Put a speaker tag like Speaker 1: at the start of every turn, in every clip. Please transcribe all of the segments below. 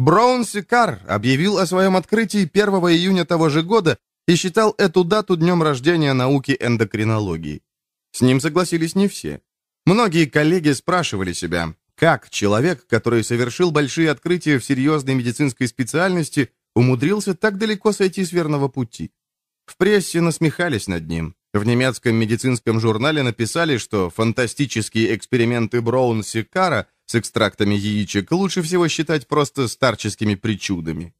Speaker 1: Браун Сикар объявил о своем открытии 1 июня того же года и считал эту дату днем рождения науки эндокринологии. С ним согласились не все. Многие коллеги спрашивали себя, как человек, который совершил большие открытия в серьезной медицинской специальности, умудрился так далеко сойти с верного пути. В прессе насмехались над ним. В немецком медицинском журнале написали, что фантастические эксперименты Броун Сикара – с экстрактами яичек лучше всего считать просто старческими причудами.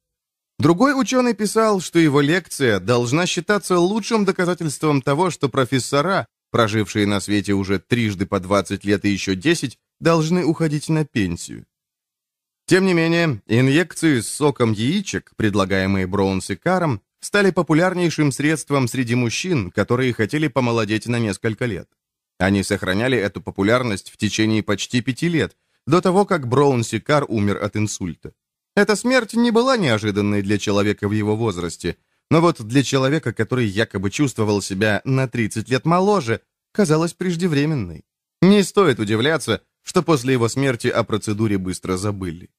Speaker 1: Другой ученый писал, что его лекция должна считаться лучшим доказательством того, что профессора, прожившие на свете уже трижды по 20 лет и еще 10, должны уходить на пенсию. Тем не менее, инъекции с соком яичек, предлагаемые Броунс и Каром, стали популярнейшим средством среди мужчин, которые хотели помолодеть на несколько лет. Они сохраняли эту популярность в течение почти пяти лет, до того, как Броун Сикар умер от инсульта. Эта смерть не была неожиданной для человека в его возрасте, но вот для человека, который якобы чувствовал себя на 30 лет моложе, казалась преждевременной. Не стоит удивляться, что после его смерти о процедуре быстро забыли.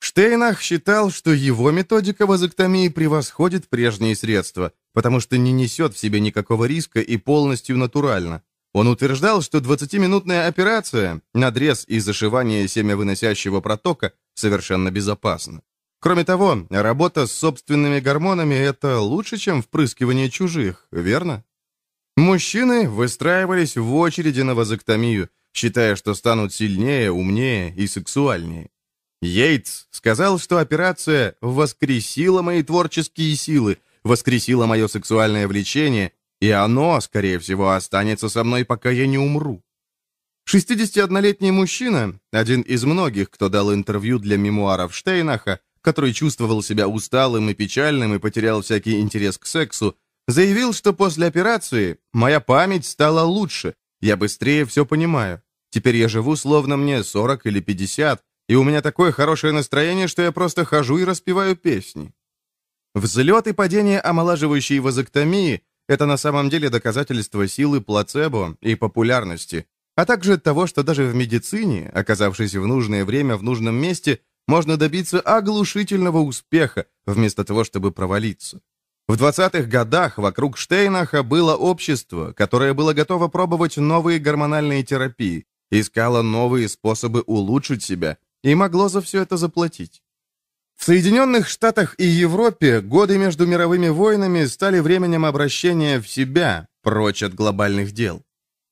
Speaker 1: Штейнах считал, что его методика вазоктомии превосходит прежние средства, потому что не несет в себе никакого риска и полностью натурально. Он утверждал, что 20-минутная операция, надрез и зашивание семявыносящего протока совершенно безопасна. Кроме того, работа с собственными гормонами – это лучше, чем впрыскивание чужих, верно? Мужчины выстраивались в очереди на вазоктомию, считая, что станут сильнее, умнее и сексуальнее. Йейтс сказал, что операция воскресила мои творческие силы, воскресила мое сексуальное влечение и оно, скорее всего, останется со мной, пока я не умру. 61-летний мужчина, один из многих, кто дал интервью для мемуаров Штейнаха, который чувствовал себя усталым и печальным и потерял всякий интерес к сексу, заявил, что после операции моя память стала лучше, я быстрее все понимаю. Теперь я живу, словно мне 40 или 50, и у меня такое хорошее настроение, что я просто хожу и распеваю песни. Взлет и падение омолаживающей вазоктомии это на самом деле доказательство силы плацебо и популярности, а также того, что даже в медицине, оказавшись в нужное время в нужном месте, можно добиться оглушительного успеха, вместо того, чтобы провалиться. В 20-х годах вокруг Штейнаха было общество, которое было готово пробовать новые гормональные терапии, искало новые способы улучшить себя и могло за все это заплатить. В Соединенных Штатах и Европе годы между мировыми войнами стали временем обращения в себя, прочь от глобальных дел.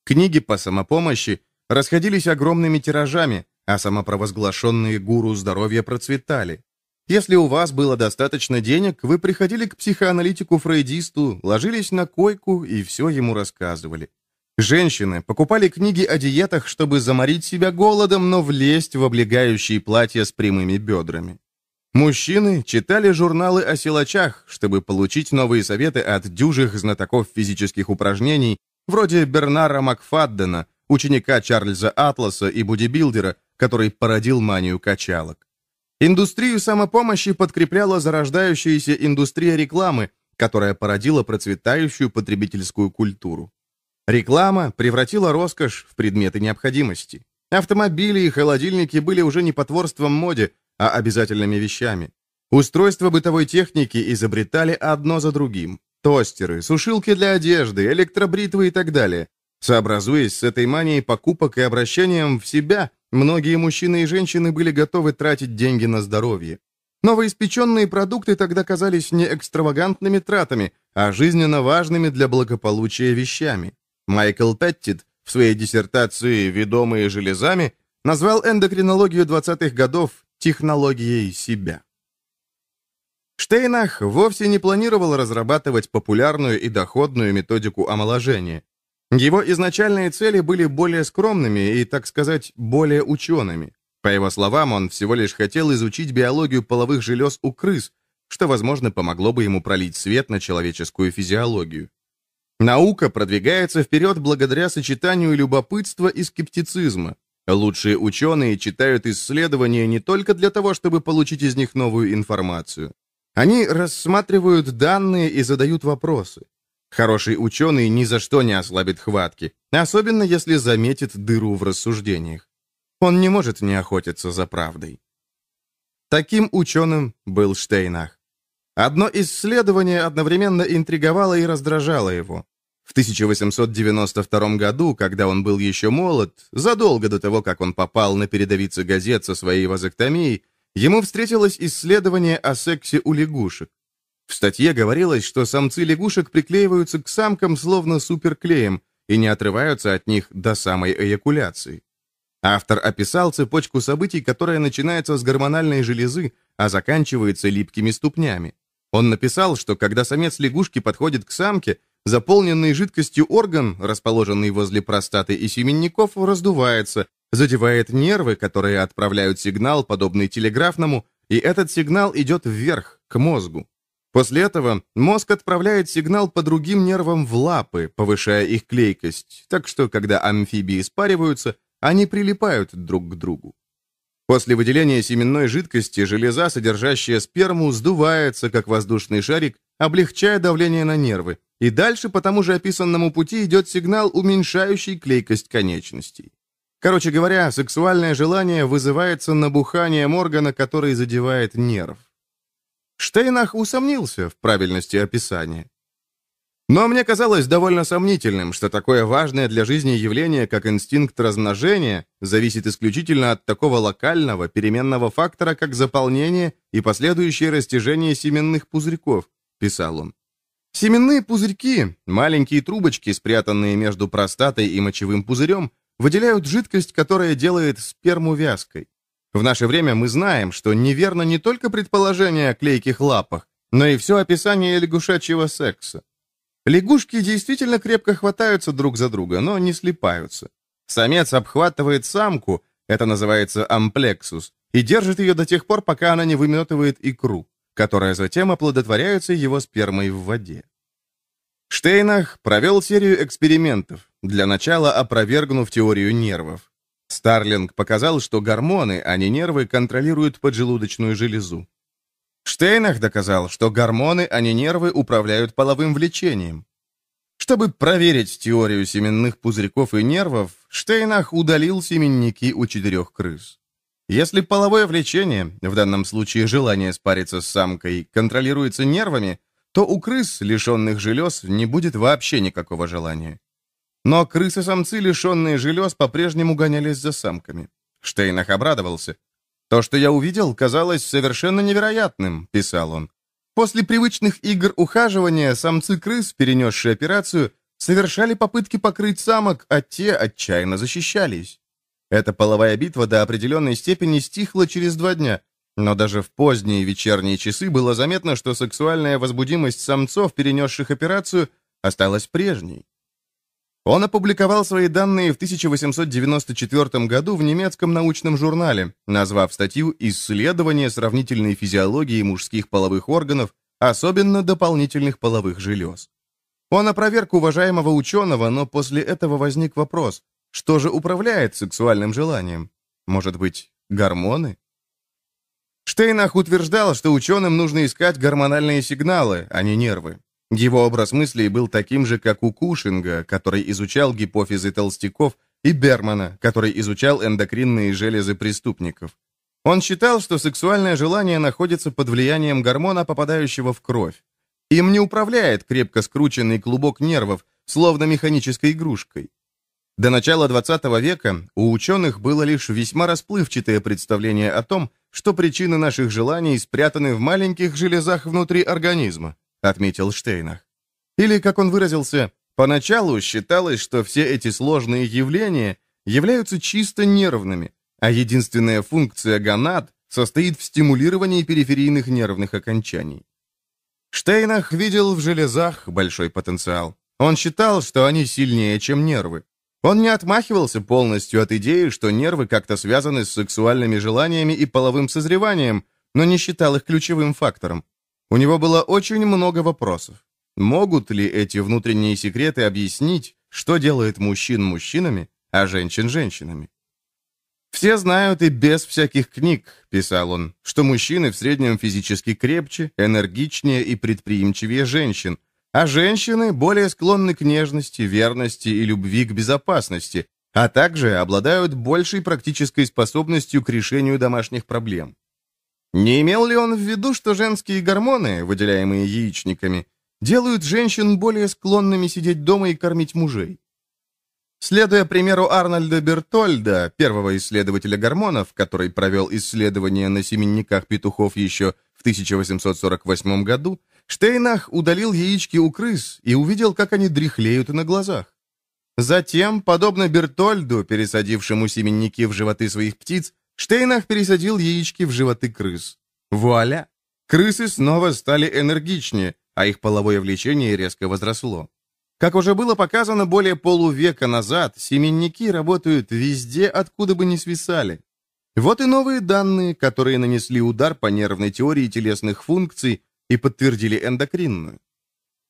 Speaker 1: Книги по самопомощи расходились огромными тиражами, а самопровозглашенные гуру здоровья процветали. Если у вас было достаточно денег, вы приходили к психоаналитику-фрейдисту, ложились на койку и все ему рассказывали. Женщины покупали книги о диетах, чтобы заморить себя голодом, но влезть в облегающие платья с прямыми бедрами. Мужчины читали журналы о силачах, чтобы получить новые советы от дюжих знатоков физических упражнений, вроде Бернара Макфаддена, ученика Чарльза Атласа и бодибилдера, который породил манию качалок. Индустрию самопомощи подкрепляла зарождающаяся индустрия рекламы, которая породила процветающую потребительскую культуру. Реклама превратила роскошь в предметы необходимости. Автомобили и холодильники были уже не потворством моде, а обязательными вещами. Устройства бытовой техники изобретали одно за другим. Тостеры, сушилки для одежды, электробритвы и так далее. Сообразуясь с этой манией покупок и обращением в себя, многие мужчины и женщины были готовы тратить деньги на здоровье. Новоиспеченные продукты тогда казались не экстравагантными тратами, а жизненно важными для благополучия вещами. Майкл Петтит в своей диссертации «Ведомые железами» назвал эндокринологию 20-х годов технологией себя. Штейнах вовсе не планировал разрабатывать популярную и доходную методику омоложения. Его изначальные цели были более скромными и, так сказать, более учеными. По его словам, он всего лишь хотел изучить биологию половых желез у крыс, что, возможно, помогло бы ему пролить свет на человеческую физиологию. Наука продвигается вперед благодаря сочетанию любопытства и скептицизма. Лучшие ученые читают исследования не только для того, чтобы получить из них новую информацию. Они рассматривают данные и задают вопросы. Хороший ученый ни за что не ослабит хватки, особенно если заметит дыру в рассуждениях. Он не может не охотиться за правдой. Таким ученым был Штейнах. Одно исследование одновременно интриговало и раздражало его. В 1892 году, когда он был еще молод, задолго до того, как он попал на передовицу газет со своей вазоктомией, ему встретилось исследование о сексе у лягушек. В статье говорилось, что самцы лягушек приклеиваются к самкам словно суперклеем и не отрываются от них до самой эякуляции. Автор описал цепочку событий, которая начинается с гормональной железы, а заканчивается липкими ступнями. Он написал, что когда самец лягушки подходит к самке, Заполненный жидкостью орган, расположенный возле простаты и семенников, раздувается, задевает нервы, которые отправляют сигнал, подобный телеграфному, и этот сигнал идет вверх, к мозгу. После этого мозг отправляет сигнал по другим нервам в лапы, повышая их клейкость, так что, когда амфибии спариваются, они прилипают друг к другу. После выделения семенной жидкости железа, содержащая сперму, сдувается, как воздушный шарик, облегчая давление на нервы, и дальше по тому же описанному пути идет сигнал, уменьшающий клейкость конечностей. Короче говоря, сексуальное желание вызывается набуханием органа, который задевает нерв. Штейнах усомнился в правильности описания. Но мне казалось довольно сомнительным, что такое важное для жизни явление, как инстинкт размножения, зависит исключительно от такого локального переменного фактора, как заполнение и последующее растяжение семенных пузырьков, писал он. Семенные пузырьки, маленькие трубочки, спрятанные между простатой и мочевым пузырем, выделяют жидкость, которая делает сперму вязкой. В наше время мы знаем, что неверно не только предположение о клейких лапах, но и все описание лягушачьего секса. Лягушки действительно крепко хватаются друг за друга, но не слипаются. Самец обхватывает самку, это называется амплексус, и держит ее до тех пор, пока она не выметывает икру которая затем оплодотворяется его спермой в воде. Штейнах провел серию экспериментов, для начала опровергнув теорию нервов. Старлинг показал, что гормоны, а не нервы, контролируют поджелудочную железу. Штейнах доказал, что гормоны, а не нервы, управляют половым влечением. Чтобы проверить теорию семенных пузырьков и нервов, Штейнах удалил семенники у четырех крыс. Если половое влечение, в данном случае желание спариться с самкой, контролируется нервами, то у крыс, лишенных желез, не будет вообще никакого желания. Но крысы-самцы, лишенные желез, по-прежнему гонялись за самками. Штейнах обрадовался. «То, что я увидел, казалось совершенно невероятным», — писал он. После привычных игр ухаживания самцы-крыс, перенесшие операцию, совершали попытки покрыть самок, а те отчаянно защищались. Эта половая битва до определенной степени стихла через два дня, но даже в поздние вечерние часы было заметно, что сексуальная возбудимость самцов, перенесших операцию, осталась прежней. Он опубликовал свои данные в 1894 году в немецком научном журнале, назвав статью «Исследование сравнительной физиологии мужских половых органов, особенно дополнительных половых желез». Он опроверг уважаемого ученого, но после этого возник вопрос – что же управляет сексуальным желанием? Может быть, гормоны? Штейнах утверждал, что ученым нужно искать гормональные сигналы, а не нервы. Его образ мыслей был таким же, как у Кушинга, который изучал гипофизы толстяков, и Бермана, который изучал эндокринные железы преступников. Он считал, что сексуальное желание находится под влиянием гормона, попадающего в кровь. Им не управляет крепко скрученный клубок нервов, словно механической игрушкой. До начала 20 века у ученых было лишь весьма расплывчатое представление о том, что причины наших желаний спрятаны в маленьких железах внутри организма, отметил Штейнах. Или, как он выразился, поначалу считалось, что все эти сложные явления являются чисто нервными, а единственная функция гонад состоит в стимулировании периферийных нервных окончаний. Штейнах видел в железах большой потенциал. Он считал, что они сильнее, чем нервы. Он не отмахивался полностью от идеи, что нервы как-то связаны с сексуальными желаниями и половым созреванием, но не считал их ключевым фактором. У него было очень много вопросов. Могут ли эти внутренние секреты объяснить, что делает мужчин мужчинами, а женщин женщинами? «Все знают и без всяких книг», — писал он, «что мужчины в среднем физически крепче, энергичнее и предприимчивее женщин, а женщины более склонны к нежности, верности и любви к безопасности, а также обладают большей практической способностью к решению домашних проблем. Не имел ли он в виду, что женские гормоны, выделяемые яичниками, делают женщин более склонными сидеть дома и кормить мужей? Следуя примеру Арнольда Бертольда, первого исследователя гормонов, который провел исследования на семенниках петухов еще в 1848 году Штейнах удалил яички у крыс и увидел, как они дряхлеют на глазах. Затем, подобно Бертольду, пересадившему семенники в животы своих птиц, Штейнах пересадил яички в животы крыс. Вуаля! Крысы снова стали энергичнее, а их половое влечение резко возросло. Как уже было показано более полувека назад, семенники работают везде, откуда бы ни свисали. Вот и новые данные, которые нанесли удар по нервной теории телесных функций и подтвердили эндокринную.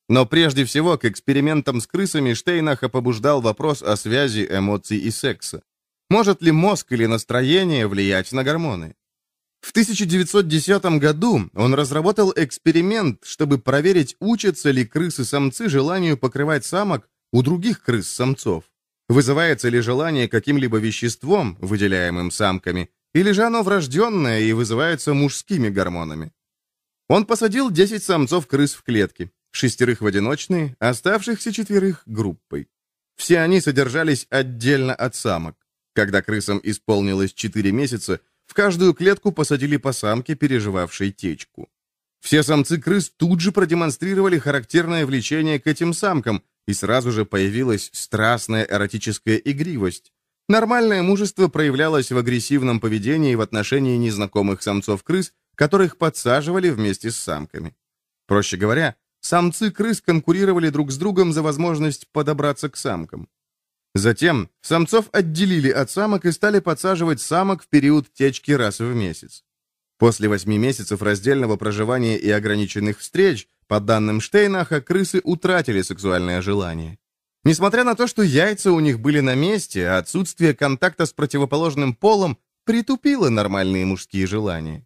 Speaker 1: Но прежде всего к экспериментам с крысами Штейнаха побуждал вопрос о связи эмоций и секса. Может ли мозг или настроение влиять на гормоны? В 1910 году он разработал эксперимент, чтобы проверить, учатся ли крысы-самцы желанию покрывать самок у других крыс-самцов. Вызывается ли желание каким-либо веществом, выделяемым самками, или же оно врожденное и вызывается мужскими гормонами? Он посадил 10 самцов-крыс в клетки, шестерых в одиночные, оставшихся четверых группой. Все они содержались отдельно от самок. Когда крысам исполнилось 4 месяца, в каждую клетку посадили по самке, переживавшей течку. Все самцы крыс тут же продемонстрировали характерное влечение к этим самкам, и сразу же появилась страстная эротическая игривость. Нормальное мужество проявлялось в агрессивном поведении в отношении незнакомых самцов-крыс, которых подсаживали вместе с самками. Проще говоря, самцы-крыс конкурировали друг с другом за возможность подобраться к самкам. Затем самцов отделили от самок и стали подсаживать самок в период течки раз в месяц. После восьми месяцев раздельного проживания и ограниченных встреч, по данным Штейнаха, крысы утратили сексуальное желание. Несмотря на то, что яйца у них были на месте, отсутствие контакта с противоположным полом притупило нормальные мужские желания.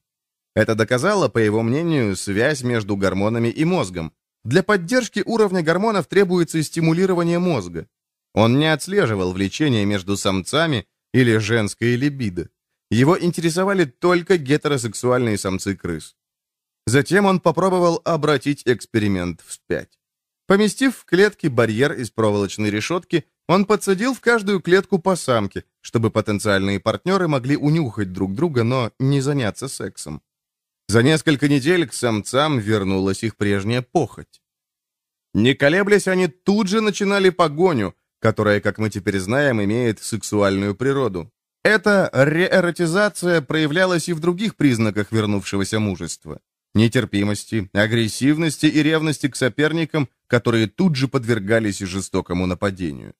Speaker 1: Это доказало, по его мнению, связь между гормонами и мозгом. Для поддержки уровня гормонов требуется стимулирование мозга. Он не отслеживал влечение между самцами или женское либидо. Его интересовали только гетеросексуальные самцы крыс. Затем он попробовал обратить эксперимент вспять. Поместив в клетки барьер из проволочной решетки, он подсадил в каждую клетку по самке, чтобы потенциальные партнеры могли унюхать друг друга, но не заняться сексом. За несколько недель к самцам вернулась их прежняя похоть. Не колеблясь, они тут же начинали погоню, которая, как мы теперь знаем, имеет сексуальную природу. Эта реэротизация проявлялась и в других признаках вернувшегося мужества нетерпимости, агрессивности и ревности к соперникам, которые тут же подвергались жестокому нападению.